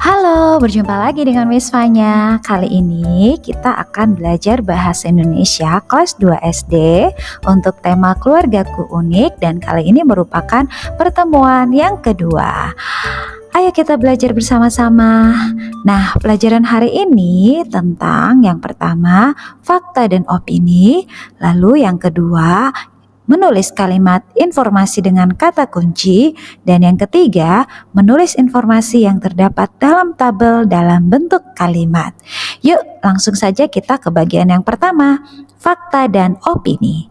Halo, berjumpa lagi dengan Wisfanya. Kali ini kita akan belajar bahasa Indonesia kelas 2 SD untuk tema keluargaku unik dan kali ini merupakan pertemuan yang kedua. Ayo kita belajar bersama-sama. Nah, pelajaran hari ini tentang yang pertama fakta dan opini, lalu yang kedua menulis kalimat informasi dengan kata kunci, dan yang ketiga, menulis informasi yang terdapat dalam tabel dalam bentuk kalimat. Yuk, langsung saja kita ke bagian yang pertama, fakta dan opini.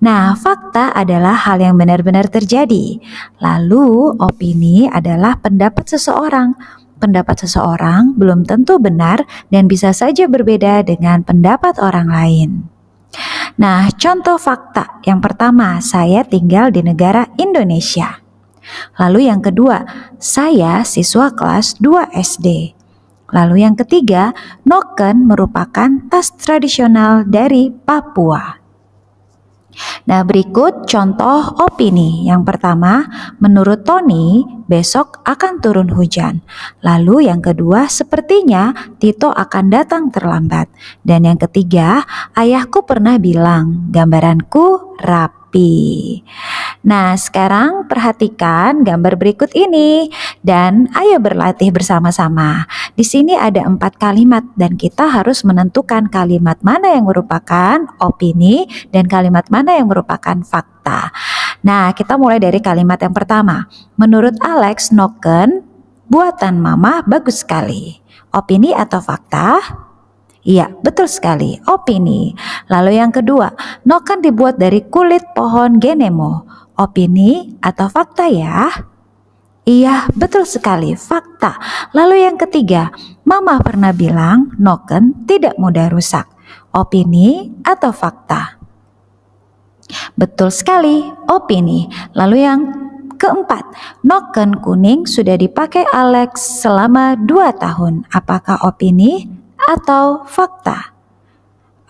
Nah, fakta adalah hal yang benar-benar terjadi. Lalu, opini adalah pendapat seseorang pendapat seseorang belum tentu benar dan bisa saja berbeda dengan pendapat orang lain. Nah, contoh fakta yang pertama, saya tinggal di negara Indonesia. Lalu yang kedua, saya siswa kelas 2 SD. Lalu yang ketiga, noken merupakan tas tradisional dari Papua. Nah, berikut contoh opini. Yang pertama, menurut Tony, besok akan turun hujan. Lalu yang kedua, sepertinya Tito akan datang terlambat. Dan yang ketiga, ayahku pernah bilang, gambaranku rapi. Nah, sekarang perhatikan gambar berikut ini dan ayo berlatih bersama-sama. Di sini ada empat kalimat dan kita harus menentukan kalimat mana yang merupakan opini dan kalimat mana yang merupakan fakta. Nah, kita mulai dari kalimat yang pertama. Menurut Alex Noken, buatan mama bagus sekali. Opini atau fakta? Iya, betul sekali. Opini. Lalu yang kedua, noken dibuat dari kulit pohon genemo opini atau fakta ya? Iya, betul sekali, fakta. Lalu yang ketiga, Mama pernah bilang noken tidak mudah rusak. Opini atau fakta? Betul sekali, opini. Lalu yang keempat, noken kuning sudah dipakai Alex selama 2 tahun. Apakah opini atau fakta?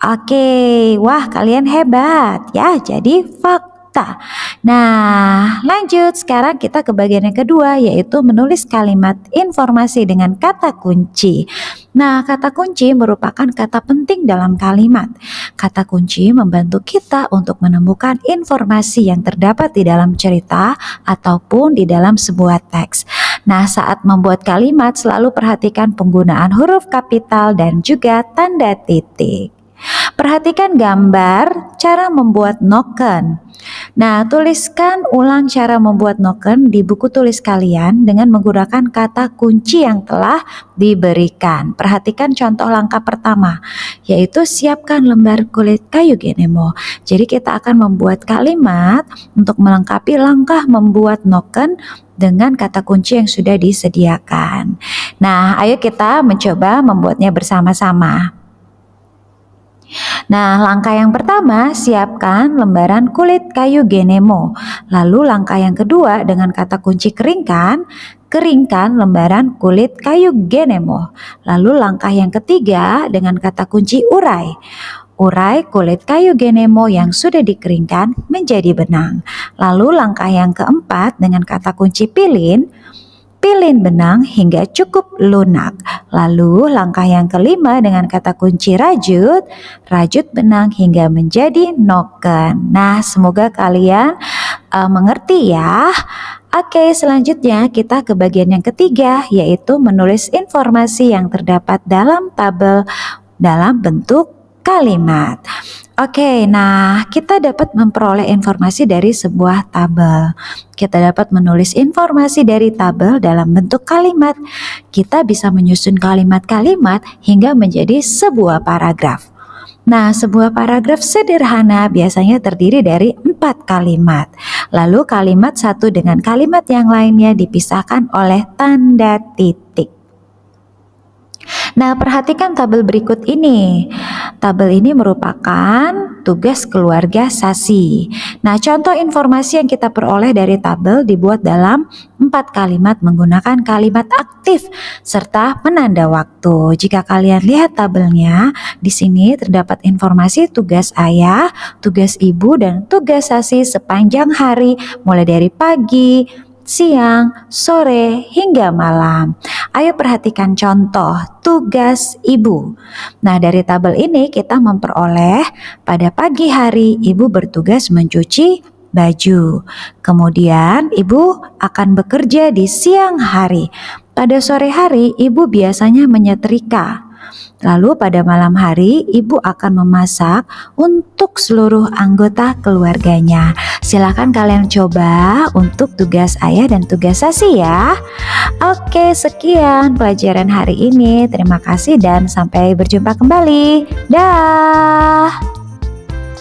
Oke, wah kalian hebat ya. Jadi fakta kata. Nah, lanjut sekarang kita ke bagian yang kedua yaitu menulis kalimat informasi dengan kata kunci. Nah, kata kunci merupakan kata penting dalam kalimat. Kata kunci membantu kita untuk menemukan informasi yang terdapat di dalam cerita ataupun di dalam sebuah teks. Nah, saat membuat kalimat selalu perhatikan penggunaan huruf kapital dan juga tanda titik. Perhatikan gambar cara membuat noken. Nah, tuliskan ulang cara membuat noken di buku tulis kalian dengan menggunakan kata kunci yang telah diberikan. Perhatikan contoh langkah pertama, yaitu siapkan lembar kulit kayu genemo. Jadi kita akan membuat kalimat untuk melengkapi langkah membuat noken dengan kata kunci yang sudah disediakan. Nah, ayo kita mencoba membuatnya bersama-sama. Nah, langkah yang pertama, siapkan lembaran kulit kayu genemo. Lalu langkah yang kedua dengan kata kunci keringkan, keringkan lembaran kulit kayu genemo. Lalu langkah yang ketiga dengan kata kunci urai. Urai kulit kayu genemo yang sudah dikeringkan menjadi benang. Lalu langkah yang keempat dengan kata kunci pilin, pilin benang hingga cukup lunak. Lalu langkah yang kelima dengan kata kunci rajut, rajut benang hingga menjadi noken. Nah, semoga kalian uh, mengerti ya. Oke, selanjutnya kita ke bagian yang ketiga yaitu menulis informasi yang terdapat dalam tabel dalam bentuk kalimat. Oke, nah kita dapat memperoleh informasi dari sebuah tabel. Kita dapat menulis informasi dari tabel dalam bentuk kalimat. Kita bisa menyusun kalimat-kalimat hingga menjadi sebuah paragraf. Nah, sebuah paragraf sederhana biasanya terdiri dari empat kalimat. Lalu kalimat satu dengan kalimat yang lainnya dipisahkan oleh tanda titik. Nah, perhatikan tabel berikut ini. Tabel ini merupakan tugas keluarga SASI. Nah, contoh informasi yang kita peroleh dari tabel dibuat dalam empat kalimat menggunakan kalimat aktif serta menanda waktu. Jika kalian lihat tabelnya, di sini terdapat informasi tugas ayah, tugas ibu, dan tugas SASI sepanjang hari mulai dari pagi, siang, sore, hingga malam. Ayo perhatikan contoh tugas ibu. Nah, dari tabel ini kita memperoleh pada pagi hari ibu bertugas mencuci baju. Kemudian ibu akan bekerja di siang hari. Pada sore hari ibu biasanya menyetrika. Lalu pada malam hari ibu akan memasak untuk seluruh anggota keluarganya. Silahkan kalian coba untuk tugas ayah dan tugas sasi ya. Oke sekian pelajaran hari ini. Terima kasih dan sampai berjumpa kembali. Dah.